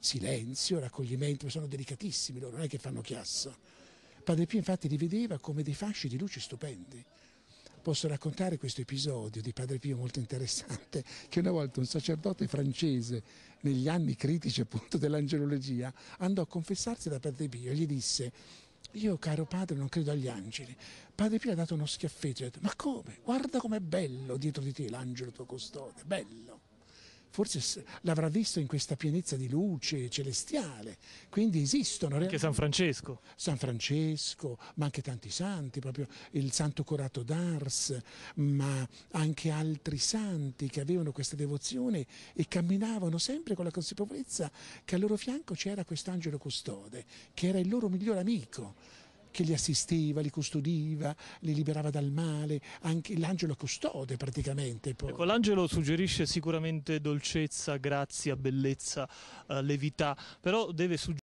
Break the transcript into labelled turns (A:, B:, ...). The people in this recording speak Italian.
A: silenzio, raccoglimento, sono delicatissimi loro, non è che fanno chiasso. Padre Pio infatti li vedeva come dei fasci di luce stupendi. Posso raccontare questo episodio di Padre Pio molto interessante, che una volta un sacerdote francese, negli anni critici appunto dell'angelologia, andò a confessarsi da Padre Pio e gli disse io, caro padre, non credo agli angeli. Padre Pio ha dato uno schiaffetto e ha detto: Ma come? Guarda com'è bello dietro di te l'angelo tuo custode, bello forse l'avrà visto in questa pienezza di luce celestiale. Quindi esistono. Anche San Francesco. San Francesco, ma anche tanti santi, proprio il santo Corato d'Ars, ma anche altri santi che avevano questa devozione e camminavano sempre con la consapevolezza che al loro fianco c'era quest'angelo custode, che era il loro migliore amico che li assisteva, li custodiva, li liberava dal male, anche l'angelo custode praticamente. Poi.
B: Ecco, l'angelo suggerisce sicuramente dolcezza, grazia, bellezza, eh, levità, però deve suggerire